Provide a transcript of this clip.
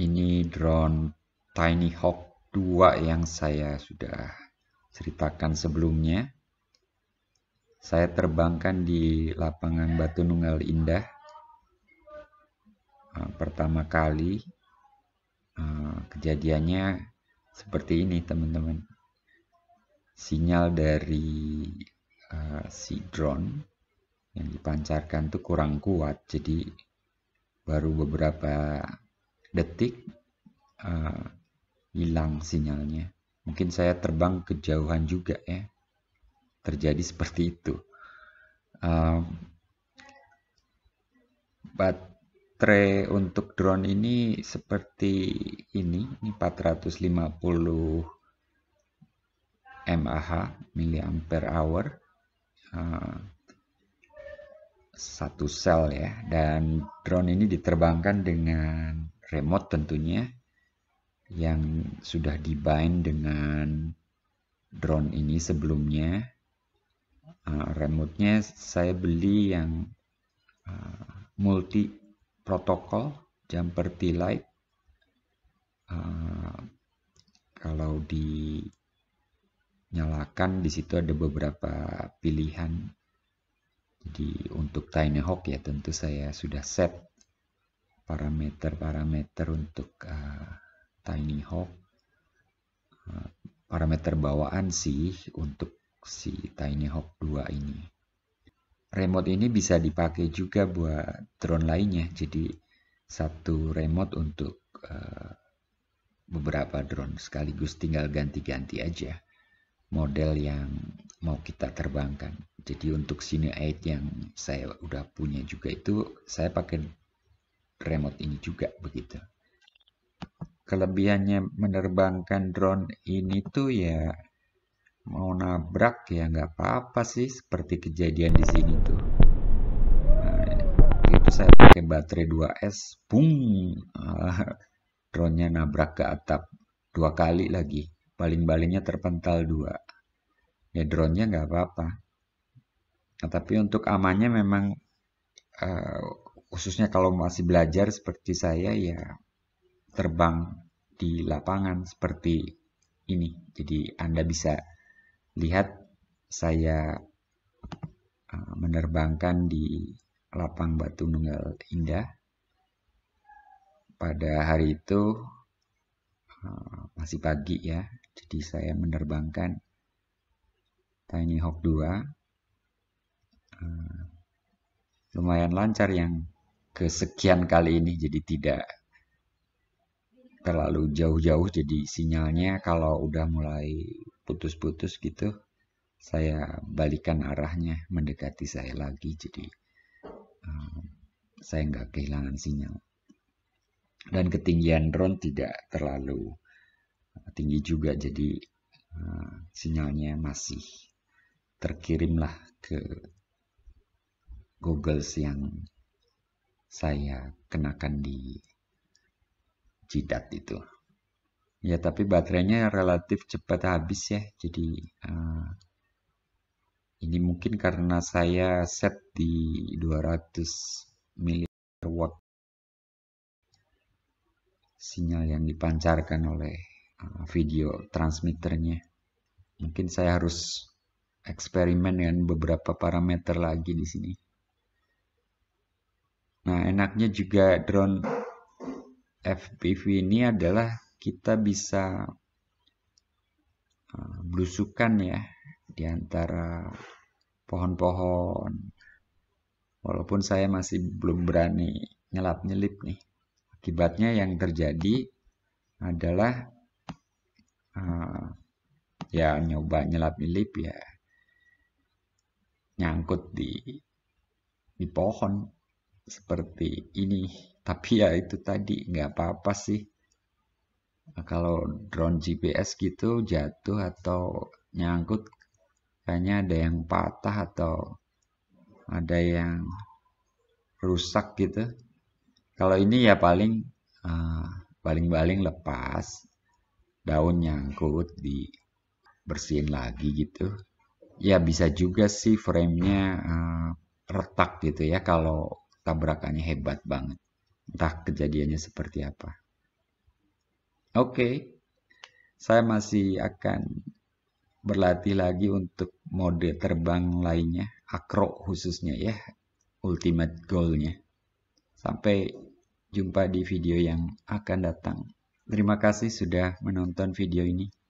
ini drone Tiny Hawk 2 yang saya sudah ceritakan sebelumnya. Saya terbangkan di lapangan Batu Nunggal Indah eh, pertama kali. Eh, kejadiannya seperti ini teman-teman. Sinyal dari uh, si drone yang dipancarkan tuh kurang kuat, jadi baru beberapa detik uh, hilang sinyalnya. Mungkin saya terbang kejauhan juga ya. Terjadi seperti itu. Um, baterai untuk drone ini seperti ini, ini 450 mAh, miliampere hour. Uh, satu sel ya dan drone ini diterbangkan dengan remote tentunya yang sudah dibind dengan drone ini sebelumnya. Uh, remote-nya saya beli yang uh, ah, multi protokol jumper T-Lite. Uh, kalau dinyalakan di situ ada beberapa pilihan. Jadi untuk Tiny Hawk ya tentu saya sudah set parameter-parameter untuk uh, Tiny Hawk uh, parameter bawaan sih untuk si Tiny Hawk 2 ini remote ini bisa dipakai juga buat drone lainnya jadi satu remote untuk uh, beberapa drone sekaligus tinggal ganti-ganti aja model yang mau kita terbangkan jadi untuk sini 8 yang saya udah punya juga itu saya pakai remote ini juga begitu. Kelebihannya menerbangkan drone ini tuh ya mau nabrak ya nggak apa-apa sih seperti kejadian di sini tuh. Nah, itu saya pakai baterai 2S, bung, ah, drone-nya nabrak ke atap dua kali lagi, baling-balingnya terpental dua. Ya drone-nya nggak apa-apa. Nah, tapi untuk amannya memang uh, khususnya kalau masih belajar seperti saya ya terbang di lapangan seperti ini. Jadi Anda bisa lihat saya eh, menerbangkan di lapang Batu Nunggal Indah. Pada hari itu eh, masih pagi ya, jadi saya menerbangkan Tiny Hawk 2. Eh, lumayan lancar yang kesekian kali ini jadi tidak terlalu jauh-jauh jadi sinyalnya kalau udah mulai putus-putus gitu saya balikan arahnya mendekati saya lagi jadi um, saya nggak kehilangan sinyal dan ketinggian drone tidak terlalu tinggi juga jadi uh, sinyalnya masih terkirimlah ke Google yang saya kenakan di jidat itu. Ya tapi baterainya relatif cepat habis ya. Jadi uh, ini mungkin karena saya set di 200 miliar watt sinyal yang dipancarkan oleh uh, video transmitternya. Mungkin saya harus eksperimen dengan beberapa parameter lagi di sini. Nah, enaknya juga drone FPV ini adalah kita bisa eh, blusukan ya di antara pohon-pohon. Walaupun saya masih belum berani nyelap-nyelip nih. Akibatnya yang terjadi adalah uh, ya nyoba nyelap-nyelip ya nyangkut di di pohon seperti ini tapi ya itu tadi nggak apa-apa sih nah, kalau drone GPS gitu jatuh atau nyangkut kayaknya ada yang patah atau ada yang rusak gitu kalau ini ya paling paling paling uh, lepas daun nyangkut di bersihin lagi gitu ya bisa juga sih framenya uh, retak gitu ya kalau tabrakannya hebat banget. Entah kejadiannya seperti apa. Oke, okay. saya masih akan berlatih lagi untuk mode terbang lainnya, akro khususnya ya, ultimate goalnya. Sampai jumpa di video yang akan datang. Terima kasih sudah menonton video ini.